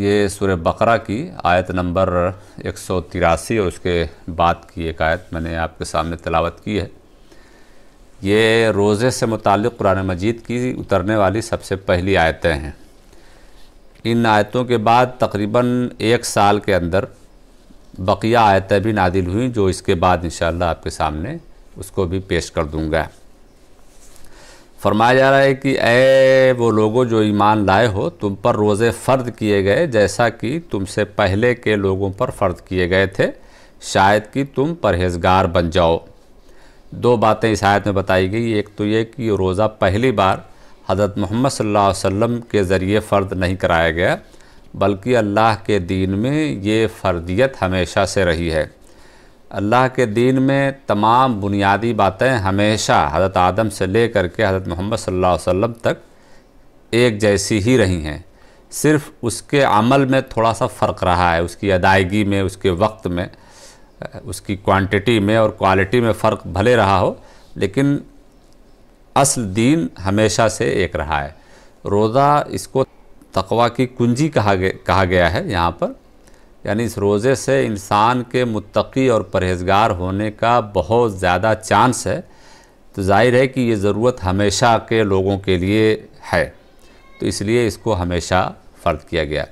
ये सूर्य बकरा की आयत नंबर एक सौ तिरासी और उसके बाद की एक आयत मैंने आपके सामने तलावत की है ये रोज़े से मुतक़ कुरान मजीद की उतरने वाली सबसे पहली आयतें हैं इन आयतों के बाद तकरीबन एक साल के अंदर बकिया आयतें भी नादिल हुई जो इसके बाद इन आपके सामने उसको भी पेश कर दूँगा फरमाया जा रहा है कि ए वो लोगों जो ईमान लाए हो तुम पर रोज़े फ़र्द किए गए जैसा कि तुमसे पहले के लोगों पर फ़र्द किए गए थे शायद कि तुम परहेजगार बन जाओ दो बातें इस आयत में बताई गई एक तो ये कि रोज़ा पहली बार हज़रत मोहम्मद सल्लल्लाहु अलैहि वसल्लम के ज़रिए फ़र्द नहीं कराया गया बल्कि अल्लाह के दीन में ये फ़र्दियत हमेशा से रही है अल्लाह के दीन में तमाम बुनियादी बातें हमेशा हज़रत आदम से ले कर के हज़रत मोहम्मद सल्लल्लाहु अलैहि वसल्लम तक एक जैसी ही रही हैं सिर्फ उसके अमल में थोड़ा सा फ़र्क रहा है उसकी अदायगी में उसके वक्त में उसकी क्वांटिटी में और क्वालिटी में फ़र्क भले रहा हो लेकिन असल दीन हमेशा से एक रहा है रोज़ा इसको तकवा की कुंजी कहा गया कहा गया है यहाँ पर यानी इस रोज़े से इंसान के मुतकी और परहेजगार होने का बहुत ज़्यादा चांस है तो जाहिर है कि ये ज़रूरत हमेशा के लोगों के लिए है तो इसलिए इसको हमेशा फ़र्द किया गया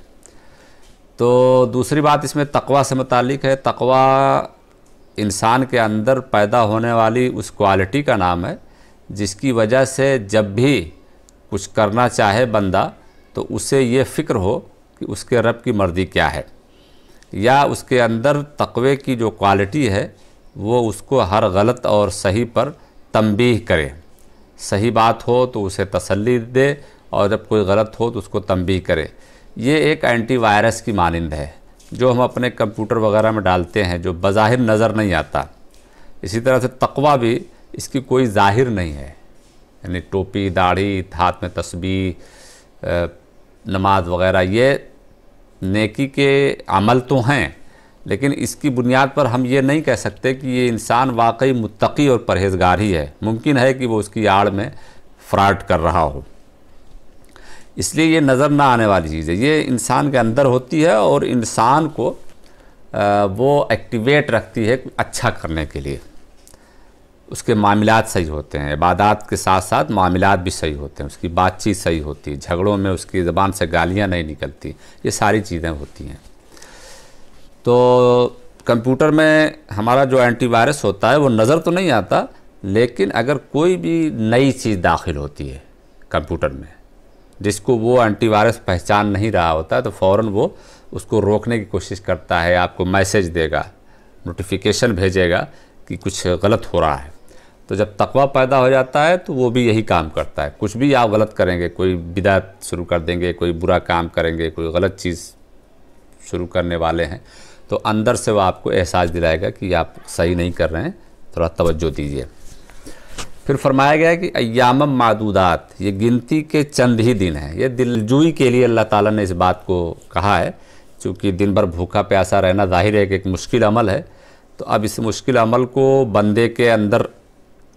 तो दूसरी बात इसमें तकवा से मतलब है तकवा इंसान के अंदर पैदा होने वाली उस क्वालिटी का नाम है जिसकी वजह से जब भी कुछ करना चाहे बंदा तो उसे ये फ़िक्र हो कि उसके रब की मर्ज़ी क्या है या उसके अंदर तकवे की जो क्वालिटी है वो उसको हर गलत और सही पर तंबीह करे सही बात हो तो उसे तसल्ली दे और जब कोई गलत हो तो उसको तंबीह करे ये एक एंटी वायरस की मानंद है जो हम अपने कंप्यूटर वगैरह में डालते हैं जो बज़ाहिर नज़र नहीं आता इसी तरह से तकवा भी इसकी कोई ज़ाहिर नहीं है यानी टोपी दाढ़ी हाथ में तस्बी नमाज वगैरह ये नेकी के अमल तो हैं लेकिन इसकी बुनियाद पर हम ये नहीं कह सकते कि ये इंसान वाकई मुतकी और परहेजगार ही है मुमकिन है कि वो उसकी आड़ में फ्रॉड कर रहा हो इसलिए ये नज़र ना आने वाली चीज़ है ये इंसान के अंदर होती है और इंसान को वो एक्टिवेट रखती है अच्छा करने के लिए उसके मामला सही होते हैं इबादत के साथ साथ मामला भी सही होते हैं उसकी बातचीत सही होती है झगड़ों में उसकी ज़बान से गालियाँ नहीं निकलती ये सारी चीज़ें होती हैं तो कंप्यूटर में हमारा जो एंटीवायरस होता है वो नज़र तो नहीं आता लेकिन अगर कोई भी नई चीज़ दाखिल होती है कंप्यूटर में जिसको वो एंटीवायरस पहचान नहीं रहा होता तो फ़ौर वो उसको रोकने की कोशिश करता है आपको मैसेज देगा नोटिफिकेशन भेजेगा कि कुछ गलत हो रहा है तो जब तकवा पैदा हो जाता है तो वो भी यही काम करता है कुछ भी आप गलत करेंगे कोई बिदात शुरू कर देंगे कोई बुरा काम करेंगे कोई गलत चीज़ शुरू करने वाले हैं तो अंदर से वो आपको एहसास दिलाएगा कि आप सही नहीं कर रहे हैं थोड़ा तवज्जो दीजिए फिर फरमाया गया कि अयाम मादूदात ये गिनती के चंद ही दिन हैं ये दिलजुई के लिए अल्लाह ताला ने इस बात को कहा है चूँकि दिन भर भूखा प्यासा रहना जाहिर है कि एक मुश्किल अमल है तो अब इस मुश्किल अमल को बंदे के अंदर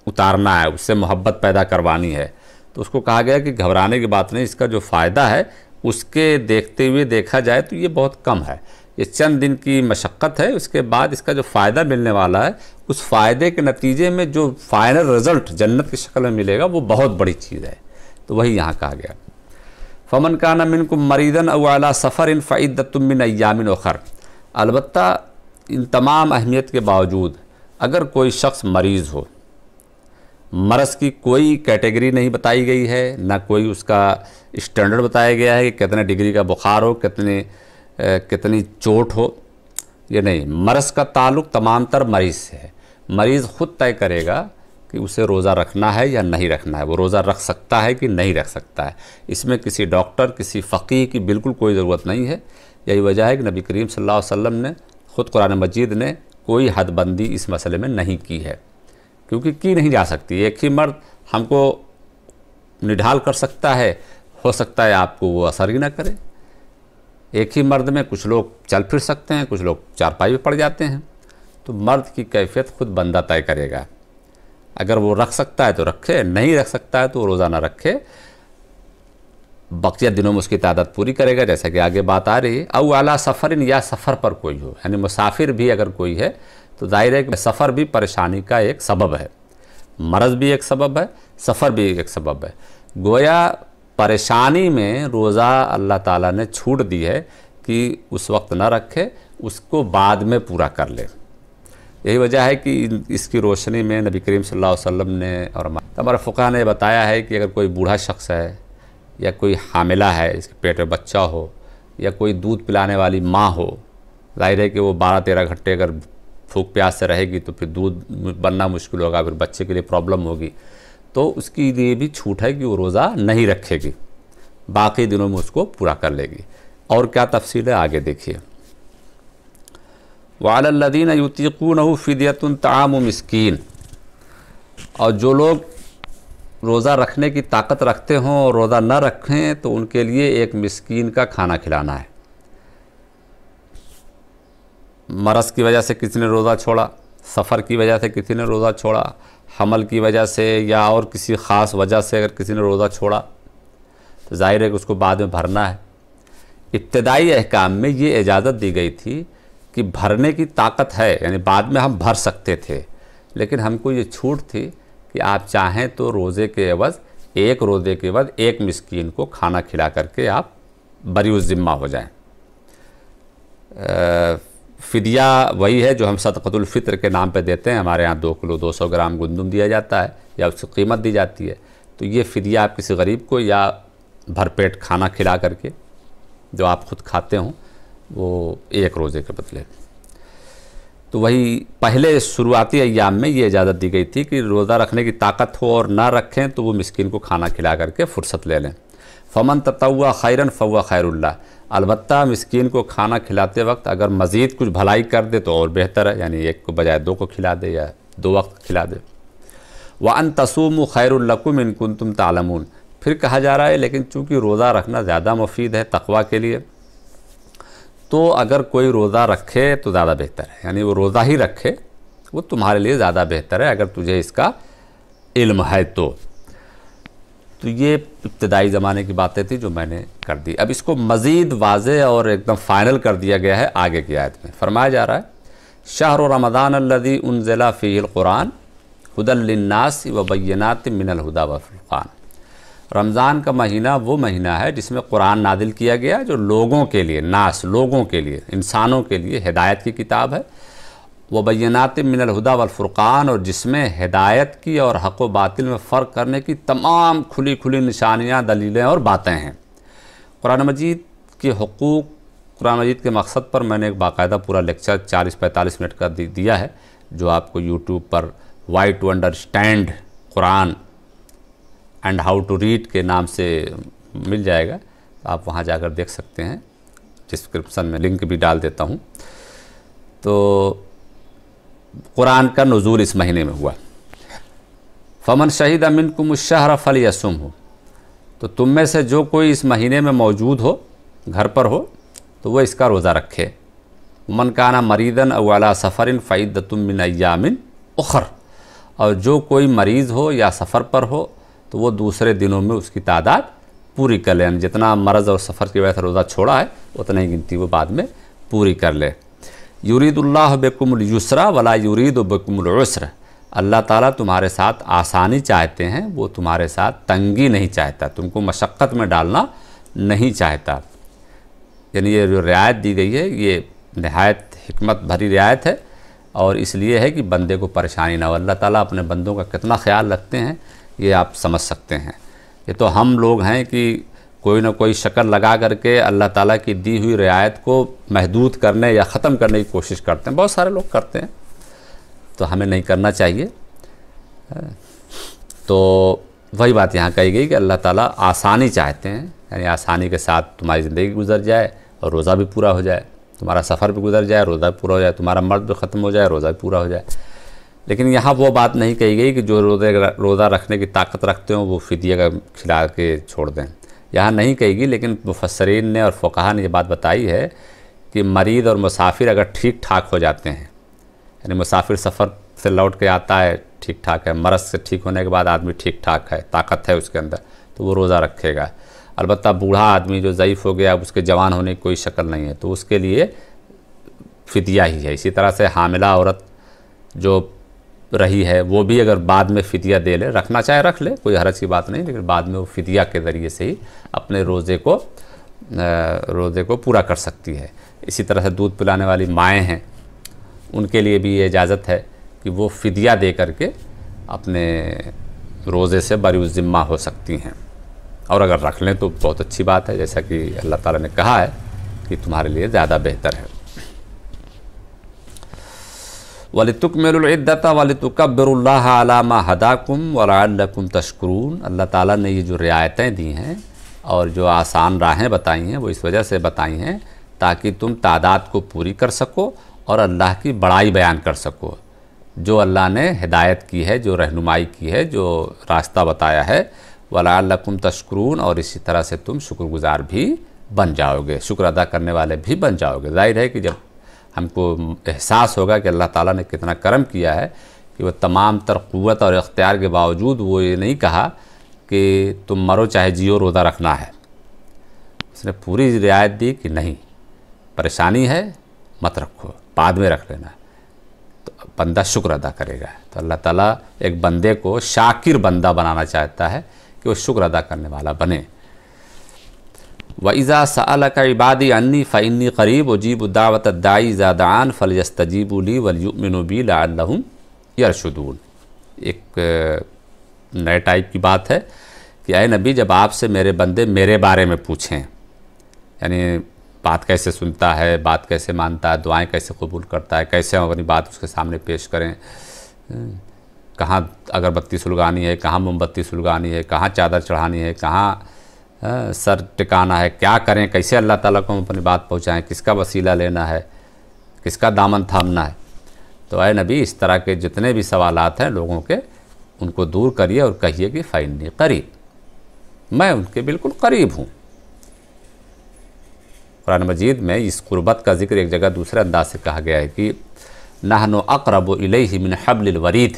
उतारना है उससे मोहब्बत पैदा करवानी है तो उसको कहा गया कि घबराने की बात नहीं इसका जो फ़ायदा है उसके देखते हुए देखा जाए तो ये बहुत कम है ये चंद दिन की मशक्क़त है उसके बाद इसका जो फ़ायदा मिलने वाला है उस फ़ायदे के नतीजे में जो फाइनल रिज़ल्ट जन्नत की शक्ल में मिलेगा वो बहुत बड़ी चीज़ है तो वही यहाँ कहा गया फमन का नमिन को मरीदन अला सफ़र इन फ़ैदतमिन अयामिन वखर अलबत् इन तमाम अहमियत के बावजूद अगर कोई शख्स मरीज़ हो मरस की कोई कैटेगरी नहीं बताई गई है ना कोई उसका स्टैंडर्ड बताया गया है कि कितने डिग्री का बुखार हो कितने कितनी चोट हो ये नहीं मरस का ताल्लुक तमाम तर मरीज़ से है मरीज़ ख़ुद तय करेगा कि उसे रोज़ा रखना है या नहीं रखना है वो रोज़ा रख सकता है कि नहीं रख सकता है इसमें किसी डॉक्टर किसी फ़कीर की बिल्कुल कोई ज़रूरत नहीं है यही वजह है कि नबी करीम सल्लल्लाहु अलैहि वसल्लम ने ख़ुद कुरान मजीद ने कोई हदबंदी इस मसले में नहीं की है क्योंकि की नहीं जा सकती एक ही मर्द हमको निढाल कर सकता है हो सकता है आपको वो असर ही ना करे एक ही मर्द में कुछ लोग चल फिर सकते हैं कुछ लोग चारपाई में पड़ जाते हैं तो मर्द की कैफियत खुद बंदा तय करेगा अगर वो रख सकता है तो रखे नहीं रख सकता है तो रोज़ाना रखे बकिया दिनों में उसकी तादाद पूरी करेगा जैसा कि आगे बात आ रही है अव आला सफ़र या सफ़र पर कोई हो यानी मुसाफिर भी अगर कोई है तो जाहिर है कि सफ़र भी परेशानी का एक सबब है मरज भी एक सबब है सफ़र भी एक सबब है गोया परेशानी में रोज़ा अल्लाह ताला ने छूट दी है कि उस वक्त ना रखे उसको बाद में पूरा कर ले यही वजह है कि इसकी रोशनी में नबी करीम सल्लल्लाहु अलैहि वसल्लम ने और हमारे तो फ़ुका ने बताया है कि अगर कोई बूढ़ा शख्स है या कोई हामिला है इसके पेट में बच्चा हो या कोई दूध पिलाने वाली माँ हो जाहिर है कि वो बारह तेरह घंटे अगर भूख प्यास से रहेगी तो फिर दूध बनना मुश्किल होगा फिर बच्चे के लिए प्रॉब्लम होगी तो उसके लिए भी छूट है कि वो रोज़ा नहीं रखेगी बाकी दिनों में उसको पूरा कर लेगी और क्या तफसील है आगे देखिए वालदीन युतिकून फ़िदियत ताम मस्किन और जो लोग रोज़ा रखने की ताकत रखते हों और रोज़ा न रखें तो उनके लिए एक मस्किन का खाना खिलाना है मरस की वजह से किसी ने रोज़ा छोड़ा सफ़र की वजह से किसी ने रोज़ा छोड़ा हमल की वजह से या और किसी ख़ास वजह से अगर किसी ने रोज़ा छोड़ा तो जाहिर है कि उसको बाद में भरना है इब्तदाई अहकाम में ये इजाज़त दी गई थी कि भरने की ताकत है यानी बाद में हम भर सकते थे लेकिन हमको ये छूट थी कि आप चाहें तो रोज़े के अवज़ एक रोज़े के बाद एक मिस्कीन को खाना खिला करके आप बरी ज़िम्मा हो जाएं फ़िदिया वही है जो हम सदक़तुल्फ़ित्र के नाम पे देते हैं हमारे यहाँ दो किलो दो सौ ग्राम गंदम दिया जाता है या उसकी कीमत दी जाती है तो ये फ़िदिया आप किसी गरीब को या भरपेट खाना खिला करके जो आप खुद खाते हों वो एक रोज़े के बदले तो वही पहले शुरुआती अयाम में ये इजाज़त दी गई थी कि रोज़ा रखने की ताकत हो और ना रखें तो वो मिसकिन को खाना खिला करके फ़ुर्सत ले लें फ़मन ततवा खैरन फ़वा खैरुल्ला अलबत् मस्किन को खाना खिलाते वक्त अगर मज़ीद कुछ भलाई कर दे तो और बेहतर है यानी एक को बजाय दो को खिला दे या दो वक्त खिला दे व अन तसूम खैरकुम इनकुन तुम तालमून फिर कहा जा रहा है लेकिन चूँकि रोज़ा रखना ज़्यादा मुफीद है तकवा के लिए तो अगर कोई रोज़ा रखे तो ज़्यादा बेहतर है यानी वो रोज़ा ही रखे वो तुम्हारे लिए ज़्यादा बेहतर है अगर तुझे इसका इल्म है तो तो ये इब्तदाई ज़माने की बातें थी जो मैंने कर दी अब इसको मज़ीद वाज और एकदम फ़ाइनल कर दिया गया है आगे की आयत में फरमाया जा रहा है शाहर रमदान अल्लदी उनज़ला फ़ीलक़ुरान हदलनास वबैनात मिनलहुदा वफ़ुल्क़ान रमज़ान का महीना वो महीना है जिसमें कुरान नादिल किया गया जो लोगों के लिए नास लोगों के लिए इंसानों के लिए हिदायत की किताब है वबैनात मिनल हुदा वलफ़ुरक़ान और जिसमें हिदायत की और हक व बातिल में फ़र्क करने की तमाम खुली खुली निशानियाँ दलीलें और बातें हैं कुरान मजीद के हकूक़ कुरान मजीद के मकसद पर मैंने एक बाकायदा पूरा लेक्चर चालीस पैंतालीस मिनट का दे दिया है जो आपको यूट्यूब पर why to understand Quran and how to read के नाम से मिल जाएगा आप वहाँ जाकर देख सकते हैं डिस्क्रिप्सन में लिंक भी डाल देता हूँ तो कुरान का नज़ूल इस महीने में हुआ फ़मन शहीद अमिन मुशहर फल यसुम हो तो तुम में से जो कोई इस महीने में मौजूद हो घर पर हो तो वह इसका रोज़ा रखे मन काना मरीदन अवला सफ़रिन फ़ैद तुमिन अयामिन उखर और जो कोई मरीज़ हो या सफ़र पर हो तो वो दूसरे दिनों में उसकी तादाद पूरी कर लें जितना मर्ज़ और सफ़र की वजह से रोज़ा छोड़ा है उतनी गिनती वो बाद में पूरी कर ले यूरीदुल्लाह बकुमल युसरा वला यूरीद अल्लाह ताला तुम्हारे साथ आसानी चाहते हैं वो तुम्हारे साथ तंगी नहीं चाहता तुमको मशक्क़त में डालना नहीं चाहता यानी ये जो रियायत दी गई है ये नहायत हमत भरी रियायत है और इसलिए है कि बंदे को परेशानी ना हो अल्लाह ताला अपने बंदों का कितना ख्याल रखते हैं ये आप समझ सकते हैं ये तो हम लोग हैं कि कोई ना कोई शक्ल लगा करके अल्लाह ताला की दी हुई रियायत को महदूद करने या ख़त्म करने की कोशिश करते हैं बहुत सारे लोग करते हैं तो हमें नहीं करना चाहिए तो वही बात यहाँ कही गई कि अल्लाह ताला आसानी चाहते हैं यानी आसानी के साथ तुम्हारी ज़िंदगी गुजर जाए और रोज़ा भी पूरा हो जाए तुम्हारा सफ़र भी गुजर जाए रोज़ा भी पूरा हो जाए तुम्हारा मर्द भी ख़त्म हो जाए रोज़ा भी पूरा हो जाए लेकिन यहाँ वो बात नहीं कही गई कि जो रोज़े रोज़ा रखने की ताकत रखते हो वो फिदिया का खिला के छोड़ दें यहाँ नहीं कहेगी लेकिन मुफसरीन ने और फ़ुकाहा ने ये बात बताई है कि मरीज़ और मुसाफिर अगर ठीक ठाक हो जाते हैं यानी मुसाफिर सफ़र से लौट के आता है ठीक ठाक है मरस से ठीक होने के बाद आदमी ठीक ठाक है ताकत है उसके अंदर तो वो रोज़ा रखेगा अलबत् बूढ़ा आदमी जो ज़यीफ़ हो गया उसके जवान होने की कोई शक्ल नहीं है तो उसके लिए फितिया ही है इसी तरह से हामिला औरत जो रही है वो भी अगर बाद में फितिया दे ले रखना चाहे रख ले कोई हरज की बात नहीं लेकिन बाद में वो फितिया के ज़रिए से ही अपने रोज़े को रोज़े को पूरा कर सकती है इसी तरह से दूध पिलाने वाली माएँ हैं उनके लिए भी ये इजाज़त है कि वो फितिया दे करके अपने रोज़े से बरी ज़िम्मा हो सकती हैं और अगर रख लें तो बहुत अच्छी बात है जैसा कि अल्लाह ताला ने कहा है कि तुम्हारे लिए ज़्यादा बेहतर है वलतुकमरद्दत वलतकबरल्लामा हदाकुम वलाकुम तशकरून अल्लाह ताला ने ये जो रियायतें दी हैं और जो आसान राहें बताई हैं वो इस वजह से बताई हैं ताकि तुम तादाद को पूरी कर सको और अल्लाह की बड़ाई बयान कर सको जो अल्लाह ने हिदायत की है जो रहनुमाई की है जो रास्ता बताया है वलाकुम तशकरून और इसी तरह से तुम शुक्रगुजार भी बन जाओगे शुक्र अदा करने वाले भी बन जाओगे जाहिर है कि जब हमको एहसास होगा कि अल्लाह ताला ने कितना करम किया है कि वह तमाम तर क़वत और इख्तियार के बावजूद वो ये नहीं कहा कि तुम मरो चाहे जियो रोज़ा रखना है उसने पूरी रियायत दी कि नहीं परेशानी है मत रखो बाद में रख लेना तो बंदा शुक्र अदा करेगा तो अल्लाह ताला एक बंदे को शाकिर बंदा बनाना चाहता है कि वो शुक्र अदा करने वाला बने वईज़ा साल का इबादी अन्नी फ़ैनी करीब वजीब दावत दाई ज़ादान फ़लयस्तजीबली वलयुमिनबी लाम यरशदून एक नए टाइप की बात है कि आए नबी जब आपसे मेरे बंदे मेरे बारे में पूछें यानी बात कैसे सुनता है बात कैसे मानता है दुआएं कैसे कबूल करता है कैसे हम अपनी बात उसके सामने पेश करें कहाँ अगरबत्ती सुलगानी है कहाँ मोमबत्ती सुलगानी है कहाँ चादर चढ़ानी है कहाँ हाँ, सर टिकाना है क्या करें कैसे अल्लाह ताला को हम अपनी बात पहुँचाएँ किसका वसीला लेना है किसका दामन थामना है तो आए नबी इस तरह के जितने भी सवाल हैं लोगों के उनको दूर करिए और कहिए कि नहीं करीब मैं उनके बिल्कुल करीब हूँ कुरान मजीद में इस गुरबत का जिक्र एक जगह दूसरे अंदाज से कहा गया है कि नाहनो अकरब इलही मिन हबल वरीद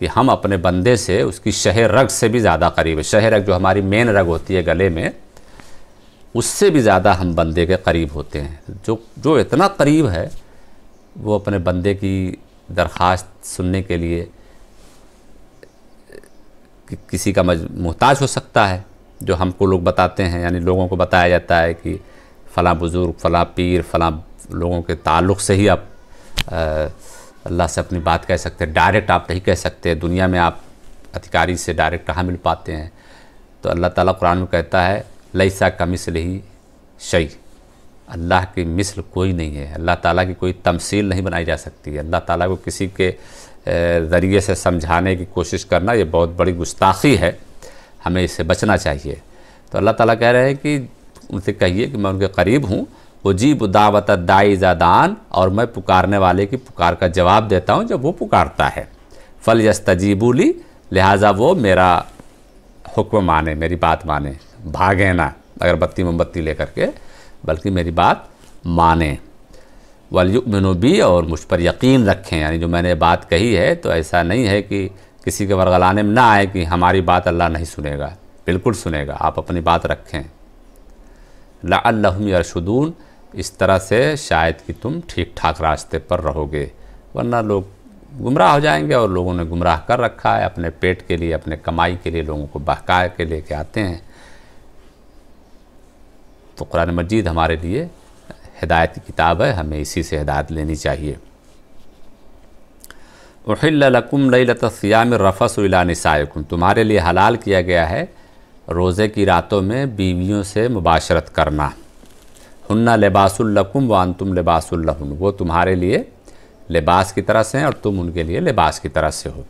कि हम अपने बंदे से उसकी शह रग से भी ज़्यादा करीब है शह रग जो हमारी मेन रग होती है गले में उससे भी ज़्यादा हम बंदे के करीब होते हैं जो जो इतना करीब है वो अपने बंदे की दरख्वास्त सुनने के लिए कि किसी का मोहताज हो सकता है जो हमको लोग बताते हैं यानी लोगों को बताया जाता है कि फ़लाँ बुज़ुर्ग फ़लाँ पीर फ़लाँ लोगों के ताल्लुक़ से ही आप आ, अल्लाह से अपनी बात कह सकते हैं डायरेक्ट आप नहीं कह सकते दुनिया में आप अधिकारी से डायरेक्ट कहाँ मिल पाते हैं तो अल्लाह ताला कुरान में कहता है लईसा का मिसल ही शई अल्लाह की मिसल कोई नहीं है अल्लाह ताला की कोई तमसील नहीं बनाई जा सकती है अल्लाह ताला को किसी के ज़रिए से समझाने की कोशिश करना ये बहुत बड़ी गुस्ताखी है हमें इससे बचना चाहिए तो अल्लाह ताला कह रहे हैं कि उनसे कहिए कि मैं उनके करीब हूँ उजीब दावत दाई जदान और मैं पुकारने वाले की पुकार का जवाब देता हूँ जब वो पुकारता है फल यस्तजीबूली लिहाजा वो मेरा हुक्म माने मेरी बात माने भागे ना अगरबत्ती मोमबत्ती लेकर के बल्कि मेरी बात माने वलयुमिनबी और मुझ पर यकीन रखें यानी जो मैंने बात कही है तो ऐसा नहीं है कि किसी के वर्गलाने में ना आए कि हमारी बात अल्लाह नहीं सुनेगा बिल्कुल सुनेगा आप अपनी बात रखें लाहम यरशुदून इस तरह से शायद कि तुम ठीक ठाक रास्ते पर रहोगे वरना लोग गुमराह हो जाएंगे और लोगों ने गुमराह कर रखा है अपने पेट के लिए अपने कमाई के लिए लोगों को बहका के लेके आते हैं तो कुरान मजीद हमारे लिए हिदायत की किताब है हमें इसी से हिदायत लेनी चाहिए उहिल्लकुम लतसियाम रफ़सलानसाकुम तुम्हारे लिए हलाल किया गया है रोज़े की रातों में बीवियों से मुबाशरत करना हन्ना लिबासुल्लकुम व तुम लिबासुल्लहन वो तुम्हारे लिए लिबास की तरह से हैं और तुम उनके लिए लिबास की तरह से हो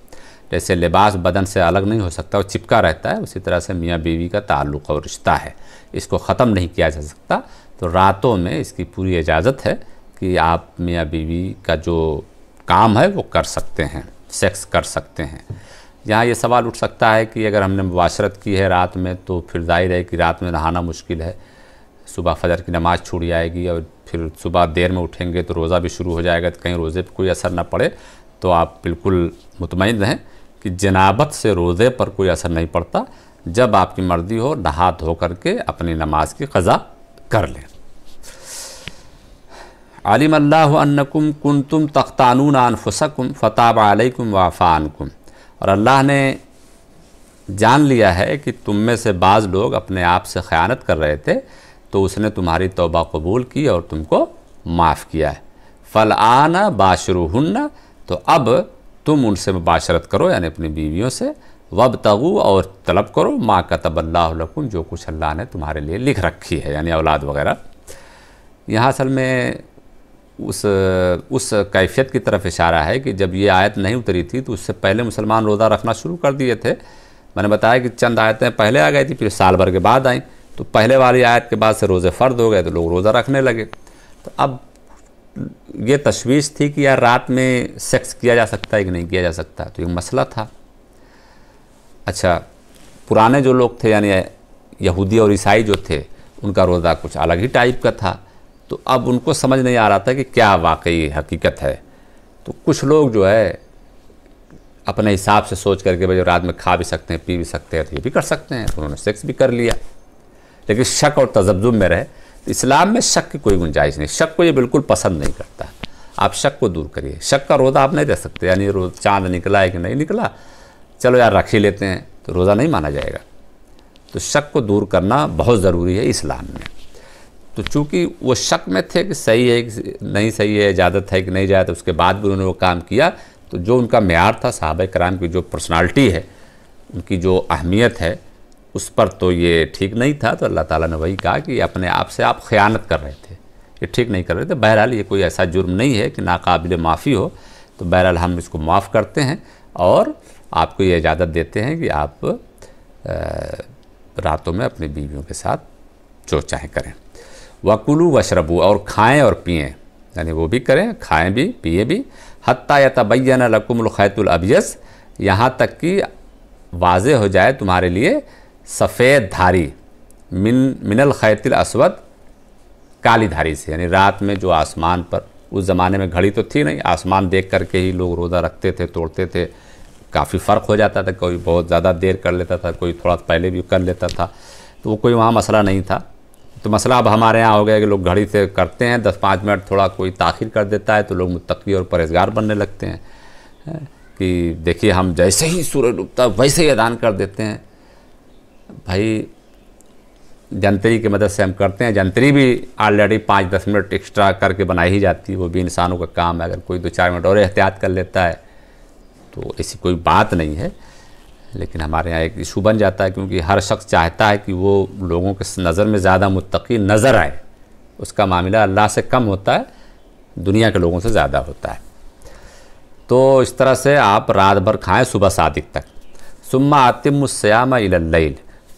जैसे लिबास बदन से अलग नहीं हो सकता और चिपका रहता है उसी तरह से मियाँ बीवी का ताल्लुक़ और रिश्ता है इसको ख़त्म नहीं किया जा सकता तो रातों में इसकी पूरी इजाज़त है कि आप मियाँ बीवी का जो काम है वो कर सकते हैं सेक्स कर सकते हैं यहाँ ये सवाल उठ सकता है कि अगर हमने मुबाशरत की है रात में तो फिर जाहिर है कि रात में नहाना मुश्किल है सुबह फजर की नमाज़ छूट जाएगी और फिर सुबह देर में उठेंगे तो रोज़ा भी शुरू हो जाएगा तो कहीं रोज़े पर कोई असर ना पड़े तो आप बिल्कुल मुतमिन रहें कि जनाबत से रोज़े पर कोई असर नहीं पड़ता जब आपकी मर्ज़ी हो नहा धो करके अपनी नमाज की क़ज़ा कर लें आलिम अल्लाकुम कन तुम तख्तानून अनफुसकुम फ़ताब आलकुम वाफ़ानकुम और अल्लाह ने जान लिया है कि तुम में से बाज़ लोग अपने आप से ख़यानत कर रहे थे तो उसने तुम्हारी तोबा कबूल की और तुमको माफ़ किया है फल आना हन्ना तो अब तुम उनसे मुबाशरत करो यानी अपनी बीवियों से वब तगु और तलब करो माँ का तबल्लाकुम जो कुछ अल्लाह ने तुम्हारे लिए लिख रखी है यानी औलाद वगैरह यहाँ असल में उस उस कैफियत की तरफ इशारा है कि जब ये आयत नहीं उतरी थी तो उससे पहले मुसलमान रोज़ा रखना शुरू कर दिए थे मैंने बताया कि चंद आयतें पहले आ गई थी फिर साल भर के बाद आई तो पहले वाली आयत के बाद से रोज़े फ़र्द हो गए तो लोग रोज़ा रखने लगे तो अब ये तशवीश थी कि यार रात में सेक्स किया जा सकता है कि नहीं किया जा सकता तो ये मसला था अच्छा पुराने जो लोग थे यानी यहूदी और ईसाई जो थे उनका रोज़ा कुछ अलग ही टाइप का था तो अब उनको समझ नहीं आ रहा था कि क्या वाकई हकीकत है तो कुछ लोग जो है अपने हिसाब से सोच करके भाई रात में खा भी सकते हैं पी भी सकते हैं तो ये भी कर सकते हैं तो उन्होंने सेक्स भी कर लिया लेकिन शक और तजब्जुब में रहे तो इस्लाम में शक की कोई गुंजाइश नहीं शक को ये बिल्कुल पसंद नहीं करता आप शक को दूर करिए शक का रोज़ा आप नहीं रह सकते यानी रोज़ चाँद निकला है कि नहीं निकला चलो यार रख ही लेते हैं तो रोज़ा नहीं माना जाएगा तो शक को दूर करना बहुत ज़रूरी है इस्लाम में तो चूंकि वो शक में थे कि सही है कि नहीं सही है इजाज़त है कि नहीं तो उसके बाद भी उन्होंने वो काम किया तो जो उनका मैार था साहब कराम की जो पर्सनालिटी है उनकी जो अहमियत है उस पर तो ये ठीक नहीं था तो अल्लाह ताला ने वही कहा कि अपने आप से आप ख़यानत कर रहे थे ये ठीक नहीं कर रहे थे बहरहाल ये कोई ऐसा जुर्म नहीं है कि नाकबिल माफ़ी हो तो बहरहाल हम इसको माफ़ करते हैं और आपको ये इजाज़त देते हैं कि आप रातों में अपनी बीवियों के साथ जो चाहें करें वकुलू वशरबू और खाएँ और पिएँ यानी वो भी करें खाएँ भी पिए भी हती या तबैन लकुमल खैतुल अबियस यहाँ तक कि वाज हो जाए तुम्हारे लिए सफ़ेद धारी मिन मिनल खैतिल असवद काली धारी से यानी रात में जो आसमान पर उस ज़माने में घड़ी तो थी नहीं आसमान देख करके ही लोग रोज़ा रखते थे तोड़ते थे काफ़ी फ़र्क हो जाता था कोई बहुत ज़्यादा देर कर लेता था कोई थोड़ा पहले भी कर लेता था तो वो कोई वहाँ मसला नहीं था तो मसला अब हमारे यहाँ हो गया कि लोग घड़ी से करते हैं दस पाँच मिनट थोड़ा कोई ताखिर कर देता है तो लोग मुतकी और परहेजगार बनने लगते हैं कि देखिए हम जैसे ही सूरज डूबता वैसे ही अदान कर देते हैं भाई जंतरी की मदद से हम करते हैं जंतरी भी ऑलरेडी पाँच दस मिनट एक्स्ट्रा करके बनाई ही जाती है वो भी इंसानों का काम है अगर कोई दो चार मिनट और एहतियात कर लेता है तो ऐसी कोई बात नहीं है लेकिन हमारे यहाँ एक इशू बन जाता है क्योंकि हर शख्स चाहता है कि वो लोगों के नज़र में ज़्यादा मुतकी नज़र आए उसका मामला अल्लाह से कम होता है दुनिया के लोगों से ज़्यादा होता है तो इस तरह से आप रात भर खाएँ सुबह सादिक तक सुम्मा आतिम सयाम इल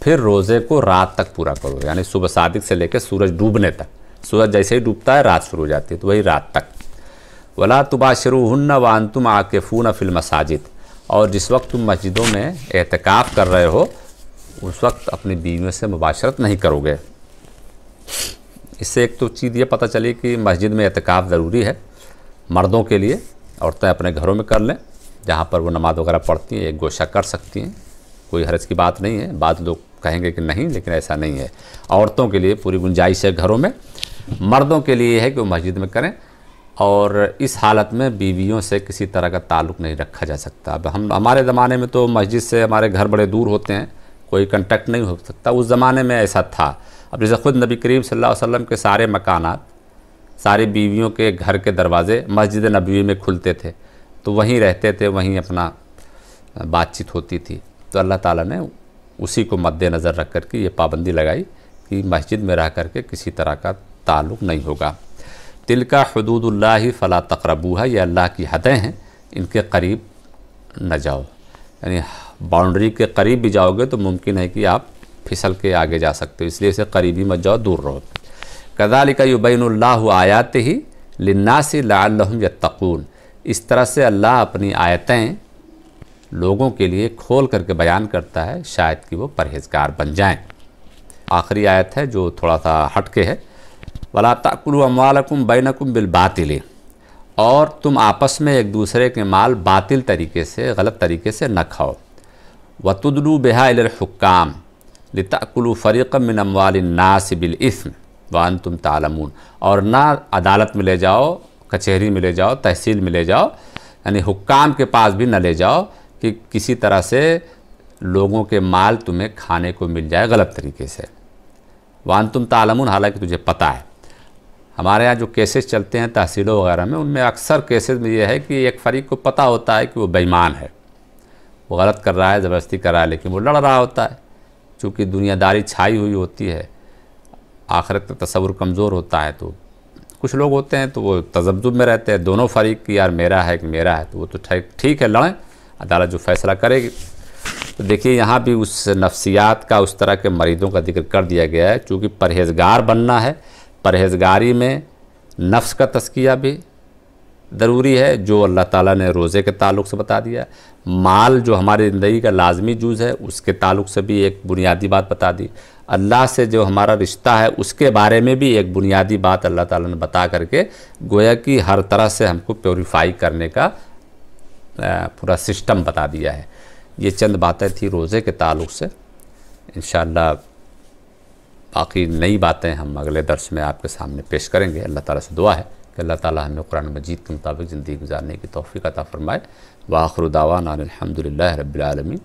फिर रोज़े को रात तक पूरा करो यानी सुबह सादिक से लेकर सूरज डूबने तक सूरज जैसे ही डूबता है रात शुरू हो जाती है तो वही रात तक वला तुबा शुरू हन्न वान तुम आके फ़ून फिल मसाजिद और जिस वक्त तुम मस्जिदों में एहतिकाफ़ कर रहे हो उस वक्त अपनी बीवियों से मुबाशरत नहीं करोगे इससे एक तो चीज़ ये पता चली कि मस्जिद में एहतिकाफ़ ज़रूरी है मर्दों के लिए औरतें अपने घरों में कर लें जहाँ पर वो नमाज़ वगैरह पढ़ती हैं एक गोशा कर सकती हैं कोई हरज की बात नहीं है बाद लोग कहेंगे कि नहीं लेकिन ऐसा नहीं है औरतों के लिए पूरी गुंजाइश है घरों में मर्दों के लिए है कि वो मस्जिद में करें और इस हालत में बीवियों से किसी तरह का ताल्लुक़ नहीं रखा जा सकता अब हम हमारे ज़माने में तो मस्जिद से हमारे घर बड़े दूर होते हैं कोई कंटेक्ट नहीं हो सकता उस ज़माने में ऐसा था अब जैसे ख़ुद नबी करीम सल्लल्लाहु अलैहि वसल्लम के सारे मकानात सारी बीवियों के घर के दरवाज़े मस्जिद नबी में खुलते थे तो वहीं रहते थे वहीं अपना बातचीत होती थी तो अल्लाह ताला ने उसी को मद्देनज़र रख कर के ये पाबंदी लगाई कि मस्जिद में रह कर के किसी तरह का ताल्लुक़ नहीं होगा तिल का हदूदुल्ला फ़ला तकरबू है यह अल्लाह की हदें हैं इनके करीब न जाओ यानी बाउंड्री के करीब भी जाओगे तो मुमकिन है कि आप फिसल के आगे जा सकते हो इसलिए इसे करीबी मत जाओ दूर रहो कदाल का युबैनल्ला आयात ही लन्नासी लाल यत्तकून इस तरह से अल्लाह अपनी आयतें लोगों के लिए खोल करके बयान करता है शायद कि वो परहेजगार बन जाएं आखिरी आयत है जो थोड़ा सा हटके है वला तकुल अमवालकुम बैनकुम बिल बातिल और तुम आपस में एक दूसरे के माल बातिल तरीके से गलत तरीके से न खाओ वतुदलु बेहा इलहकाम लताकुलु फ़रीक़म मिन अमवाल नास बिल इसम वान तुम तालमून और ना अदालत में ले जाओ कचहरी में ले जाओ तहसील में ले जाओ यानी हुक्काम के पास भी न ले जाओ कि किसी तरह से लोगों के माल तुम्हें खाने को मिल जाए गलत तरीके से वान तुम तालमुन हालांकि तुझे पता है हमारे यहाँ जो केसेस चलते हैं तहसीलों वगैरह में उनमें अक्सर केसेस में यह है कि एक फरीक को पता होता है कि वो बेईमान है वो गलत कर रहा है ज़बरदस्ती कर रहा है लेकिन वो लड़ रहा होता है चूँकि दुनियादारी छाई हुई होती है आखिरत का तस्वुर कमज़ोर होता है तो कुछ लोग होते हैं तो वो तजब्जुब में रहते हैं दोनों फरीक कि यार मेरा है कि मेरा है तो वो तो ठीक है लड़ें अदालत जो फैसला करेगी तो देखिए यहाँ भी उस नफ्सियात का उस तरह के मरीज़ों का जिक्र कर दिया गया है चूँकि परहेजगार बनना है परहेजगारी में नफ्स का तस्किया भी ज़रूरी है जो अल्लाह ताला ने रोज़े के ताल्लुक से बता दिया माल जो हमारी ज़िंदगी का लाजमी जूज़ है उसके ताल्लुक से भी एक बुनियादी बात बता दी अल्लाह से जो हमारा रिश्ता है उसके बारे में भी एक बुनियादी बात अल्लाह ताला ने बता करके गोया कि हर तरह से हमको प्योरीफाई करने का पूरा सिस्टम बता दिया है ये चंद बातें थी रोज़े के ताल्लुक से इन बाकी नई बातें हम अगले दर्स में आपके सामने पेश करेंगे अल्लाह ताला से दुआ है कि अल्लाह ताला हमें कुरान मजीद के मुताबिक ज़िंदगी गुजारने की तोफ़ी अता फ़रमाए वाखरुदावान अलहमदिल्ला रबालमीन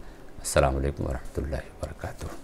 अल्लाम वरहमल वर्का